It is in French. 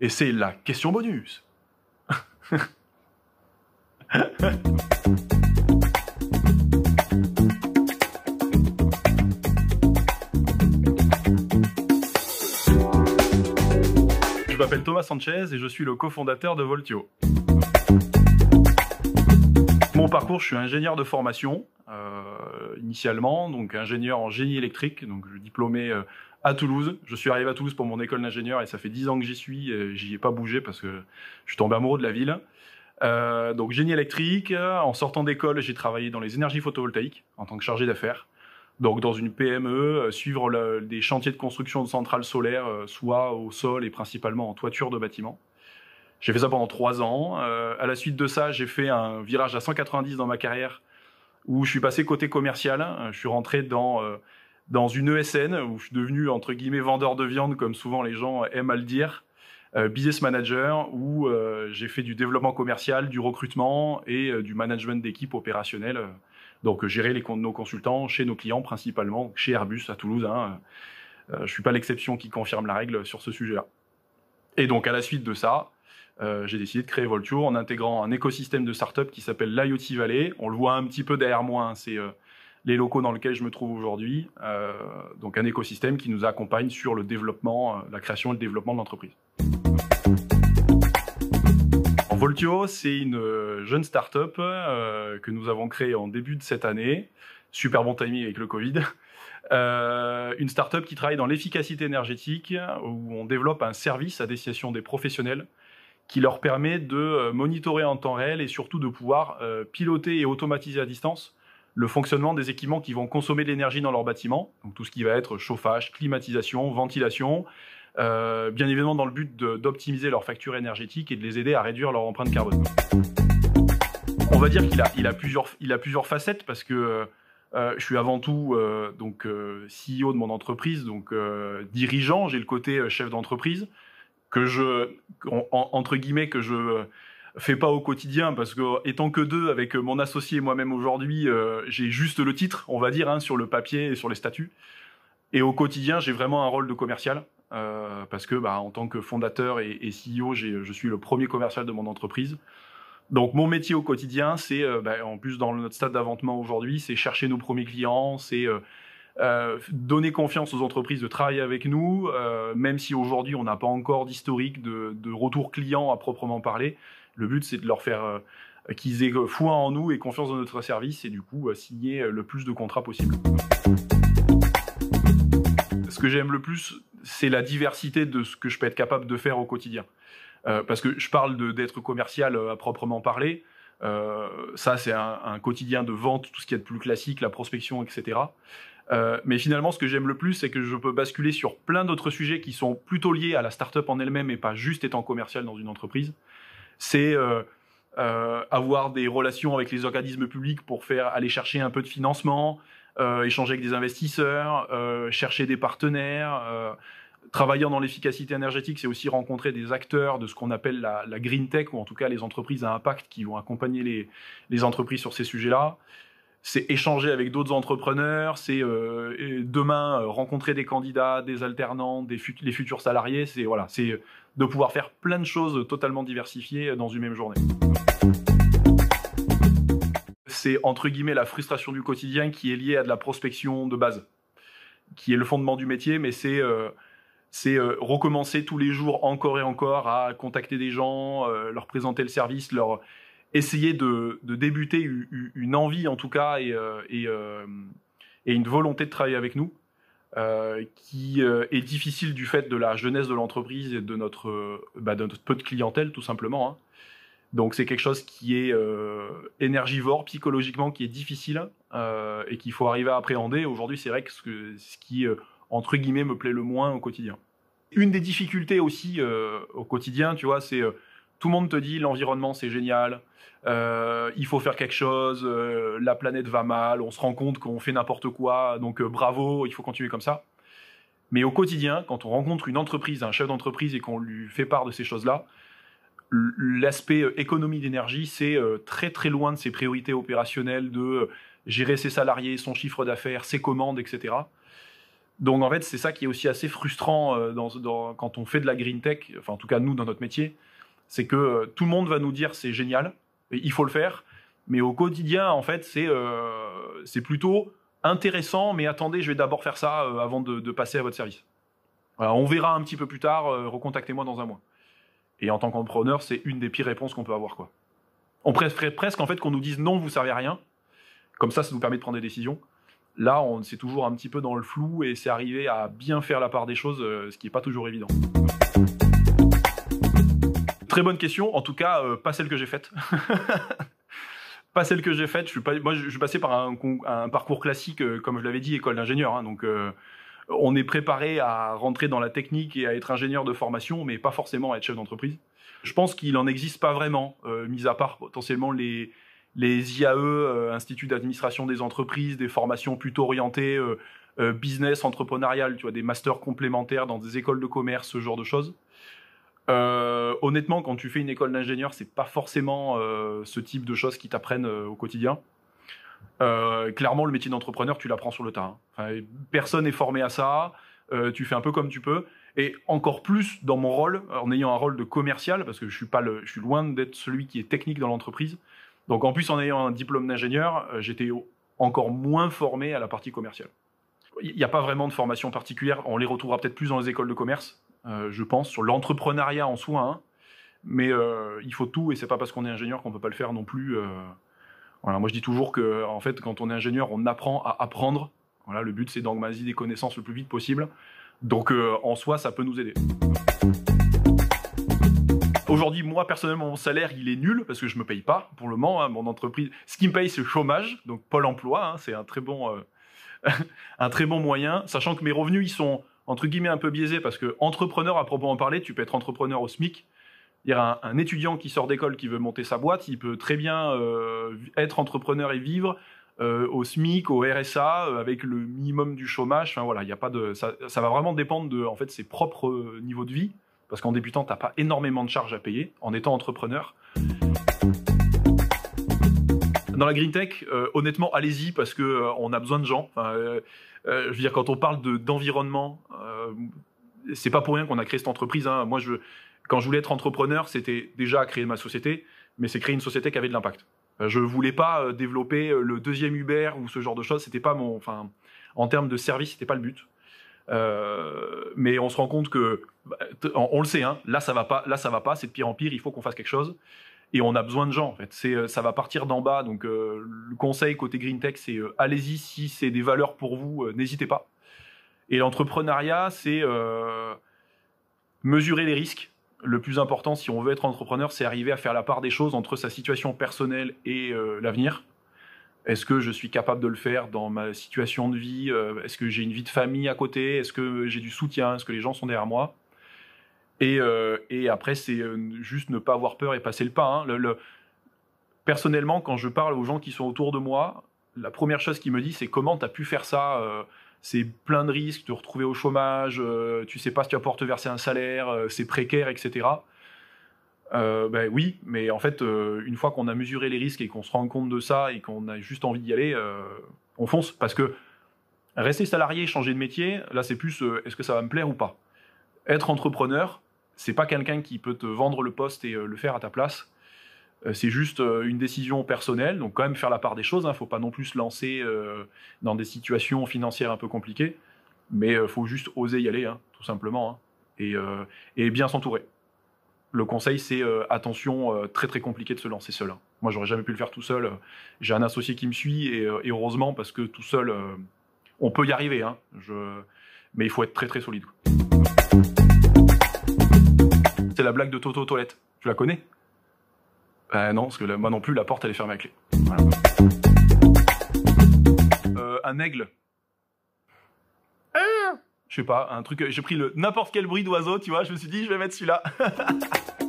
Et c'est la question bonus. je m'appelle Thomas Sanchez et je suis le cofondateur de Voltio. Mon parcours, je suis ingénieur de formation euh, initialement, donc ingénieur en génie électrique, donc je diplômé euh, à Toulouse. Je suis arrivé à Toulouse pour mon école d'ingénieur et ça fait 10 ans que j'y suis. J'y ai pas bougé parce que je suis tombé amoureux de la ville. Euh, donc génie électrique. En sortant d'école, j'ai travaillé dans les énergies photovoltaïques en tant que chargé d'affaires. Donc dans une PME, euh, suivre des chantiers de construction de centrales solaires, euh, soit au sol et principalement en toiture de bâtiments. J'ai fait ça pendant trois ans. à la suite de ça, j'ai fait un virage à 190 dans ma carrière où je suis passé côté commercial. Je suis rentré dans dans une ESN où je suis devenu entre guillemets vendeur de viande, comme souvent les gens aiment à le dire, euh, business manager où euh, j'ai fait du développement commercial, du recrutement et euh, du management d'équipe opérationnelle. Donc gérer les, comptes de nos consultants chez nos clients principalement, chez Airbus à Toulouse. Hein. je ne suis pas l'exception qui confirme la règle sur ce sujet-là. Et donc à la suite de ça, j'ai décidé de créer Volture en intégrant un écosystème de start-up qui s'appelle l'IoT Valley. On le voit un petit peu derrière moi, hein, c'est les locaux dans lesquels je me trouve aujourd'hui, euh, donc un écosystème qui nous accompagne sur le développement, euh, la création et le développement de l'entreprise. en Voltio, c'est une euh, jeune start-up que nous avons créée en début de cette année. Super bon timing avec le Covid. une start-up qui travaille dans l'efficacité énergétique, où on développe un service à destination des professionnels qui leur permet de monitorer en temps réel et surtout de pouvoir piloter et automatiser à distance le fonctionnement des équipements qui vont consommer de l'énergie dans leur bâtiment, donc tout ce qui va être chauffage, climatisation, ventilation, euh, bien évidemment dans le but d'optimiser leur facture énergétique et de les aider à réduire leur empreinte carbone. On va dire qu'il a, il a, plusieurs, a plusieurs facettes parce que euh, euh, je suis avant tout donc CEO de mon entreprise, donc dirigeant, j'ai le côté chef d'entreprise que je entre guillemets que je Fais pas au quotidien parce que étant que deux avec euh, mon associé et moi-même aujourd'hui, euh, j'ai juste le titre, on va dire, hein, sur le papier et sur les statuts. Et au quotidien, j'ai vraiment un rôle de commercial euh, parce que bah, en tant que fondateur et, CEO, je suis le premier commercial de mon entreprise. Donc mon métier au quotidien, c'est bah, en plus dans notre stade d'avancement aujourd'hui, c'est chercher nos premiers clients, c'est donner confiance aux entreprises de travailler avec nous, même si aujourd'hui on n'a pas encore d'historique de, de, retour client à proprement parler. Le but, c'est de leur faire euh, qu'ils aient foi en nous et confiance dans notre service et du coup euh, signer euh, le plus de contrats possible. Ce que j'aime le plus, c'est la diversité de ce que je peux être capable de faire au quotidien. parce que je parle d'être commercial à proprement parler. ça, c'est un, quotidien de vente, tout ce qui est de plus classique, la prospection, etc. mais finalement, ce que j'aime le plus, c'est que je peux basculer sur plein d'autres sujets qui sont plutôt liés à la startup en elle-même et pas juste étant commercial dans une entreprise c'est euh, euh, avoir des relations avec les organismes publics pour faire aller chercher un peu de financement, euh, échanger avec des investisseurs, chercher des partenaires. Travailler dans l'efficacité énergétique, c'est aussi rencontrer des acteurs de ce qu'on appelle la, green tech, ou en tout cas les entreprises à impact qui vont accompagner les entreprises sur ces sujets-là c'est échanger avec d'autres entrepreneurs, c'est euh, demain euh, rencontrer des candidats, des alternants, des les futurs salariés, c'est voilà, c'est de pouvoir faire plein de choses totalement diversifiées euh, dans une même journée. C'est entre guillemets la frustration du quotidien qui est liée à de la prospection de base, qui est le fondement du métier, mais c'est recommencer tous les jours encore et encore à contacter des gens, leur présenter le service, leur essayer de, débuter une, envie en tout cas et, euh, euh, et, une volonté de travailler avec nous euh, qui est difficile du fait de la jeunesse de l'entreprise et de notre, bah, peu de clientèle tout simplement. Hein. Donc c'est quelque chose qui est énergivore psychologiquement, qui est difficile et qu'il faut arriver à appréhender. Aujourd'hui, c'est vrai que ce, ce qui, entre guillemets, me plaît le moins au quotidien. Une des difficultés aussi au quotidien, tu vois, c'est tout le monde te dit l'environnement c'est génial, euh, il faut faire quelque chose, euh, la planète va mal, on se rend compte qu'on fait n'importe quoi, donc euh, bravo, il faut continuer comme ça. Mais au quotidien, quand on rencontre une entreprise, un chef d'entreprise et qu'on lui fait part de ces choses-là, l'aspect économie d'énergie, c'est très très loin de ses priorités opérationnelles de gérer ses salariés, son chiffre d'affaires, ses commandes, etc. Donc en fait, c'est ça qui est aussi assez frustrant quand on fait de la green tech, enfin en tout cas nous dans notre métier, c'est que euh, tout le monde va nous dire c'est génial, il faut le faire, mais au quotidien, en fait, c'est euh, plutôt intéressant, mais attendez, je vais d'abord faire ça euh, avant de, passer à votre service. on verra un petit peu plus tard, recontactez-moi dans un mois. Et en tant qu'entrepreneur, c'est une des pires réponses qu'on peut avoir. Quoi. On préférerait presque en fait qu'on nous dise non, vous servez rien. Comme ça, ça nous permet de prendre des décisions. Là, on c'est toujours un petit peu dans le flou et c'est arrivé à bien faire la part des choses, ce qui n'est pas toujours évident. Très bonne question. En tout cas, euh, pas celle que j'ai faite. pas celle que j'ai faite. Je suis pas, moi, je suis passé par un, parcours classique, euh, comme je l'avais dit, école d'ingénieur. Hein. donc, euh, on est préparé à rentrer dans la technique et à être ingénieur de formation, mais pas forcément à être chef d'entreprise. Je pense qu'il n'en existe pas vraiment, mis à part potentiellement les, les IAE, instituts d'administration des entreprises, des formations plutôt orientées business, entrepreneurial, tu vois, des masters complémentaires dans des écoles de commerce, ce genre de choses. Euh, honnêtement, quand tu fais une école d'ingénieur, c'est pas forcément euh, ce type de choses qui t'apprennent euh, au quotidien. clairement, le métier d'entrepreneur, tu l'apprends sur le terrain. personne n'est formé à ça. tu fais un peu comme tu peux. Et encore plus dans mon rôle, en ayant un rôle de commercial, parce que je suis, pas je suis loin d'être celui qui est technique dans l'entreprise. Donc en plus, en ayant un diplôme d'ingénieur, j'étais encore moins formé à la partie commerciale. Il n'y a pas vraiment de formation particulière. On les retrouvera peut-être plus dans les écoles de commerce euh, je pense, sur l'entrepreneuriat en soi. Hein. mais euh, il faut tout, et c'est pas parce qu'on est ingénieur qu'on peut pas le faire non plus. Euh. Voilà, moi je dis toujours que en fait, quand on est ingénieur, on apprend à apprendre. Voilà, le but c'est d'engamasier des connaissances le plus vite possible. Donc en soi, ça peut nous aider. Aujourd'hui, moi personnellement, mon salaire il est nul parce que je me paye pas pour le moment. Hein, mon entreprise, ce qui me paye c'est le chômage, donc Pôle Emploi, hein, c'est un très bon, un très bon moyen, sachant que mes revenus ils sont entre guillemets un peu biaisé parce que entrepreneur à proprement parler, tu peux être entrepreneur au SMIC. y un, un étudiant qui sort d'école qui veut monter sa boîte, il peut très bien euh, être entrepreneur et vivre euh, au SMIC, au RSA, euh, avec le minimum du chômage. Enfin voilà, il a pas de ça, ça, va vraiment dépendre de en fait ses propres niveaux de vie parce qu'en débutant, tu n'as pas énormément de charges à payer en étant entrepreneur. Dans la green tech, euh, honnêtement, allez-y parce que euh, on a besoin de gens. Euh, je veux dire, quand on parle de d'environnement, c'est pas pour rien qu'on a créé cette entreprise. Hein. Moi, je, quand je voulais être entrepreneur, c'était déjà créer ma société, mais c'est créer une société qui avait de l'impact. Je voulais pas développer le deuxième Uber ou ce genre de choses. C'était pas mon, enfin, en termes de service, c'était pas le but. mais on se rend compte que, bah, on, le sait, hein, là ça va pas, là ça va pas, c'est de pire en pire. Il faut qu'on fasse quelque chose et on a besoin de gens. En fait, c'est euh, ça va partir d'en bas. Donc euh, le conseil côté green tech, c'est euh, allez-y si c'est des valeurs pour vous, n'hésitez pas. Et l'entrepreneuriat, c'est mesurer les risques. Le plus important, si on veut être entrepreneur, c'est arriver à faire la part des choses entre sa situation personnelle et l'avenir. Est-ce que je suis capable de le faire dans ma situation de vie Est-ce que j'ai une vie de famille à côté Est-ce que j'ai du soutien Est-ce que les gens sont derrière moi euh, et, après, c'est euh, juste ne pas avoir peur et passer le pas. Hein. Le, Personnellement, quand je parle aux gens qui sont autour de moi, la première chose qu'ils me disent, c'est comment tu as pu faire ça euh, C'est plein de risques, te retrouver au chômage, tu sais pas si tu vas pouvoir te verser un salaire, c'est précaire, etc. ben oui, mais en fait, une fois qu'on a mesuré les risques et qu'on se rend compte de ça et qu'on a juste envie d'y aller, on fonce. Parce que rester salarié, changer de métier, là c'est plus est-ce que ça va me plaire ou pas Être entrepreneur, c'est pas quelqu'un qui peut te vendre le poste et euh, le faire à ta place. Euh, c'est juste euh, une décision personnelle, donc quand même faire la part des choses. Il hein. ne faut pas non plus se lancer dans des situations financières un peu compliquées, mais il faut juste oser y aller, hein, tout simplement, hein, et, bien s'entourer. Le conseil, c'est attention, très très compliqué de se lancer seul. Moi, j'aurais jamais pu le faire tout seul. J'ai un associé qui me suit, et, heureusement, parce que tout seul, on peut y arriver, mais il faut être très très solide la blague de Toto Toilette. Tu la connais Bah non, parce que moi non plus, la porte, elle est fermée à clé. Euh, un aigle. Ah je sais pas, un truc. J'ai pris le n'importe quel bruit d'oiseau, tu vois. Je me suis dit, je vais mettre celui-là.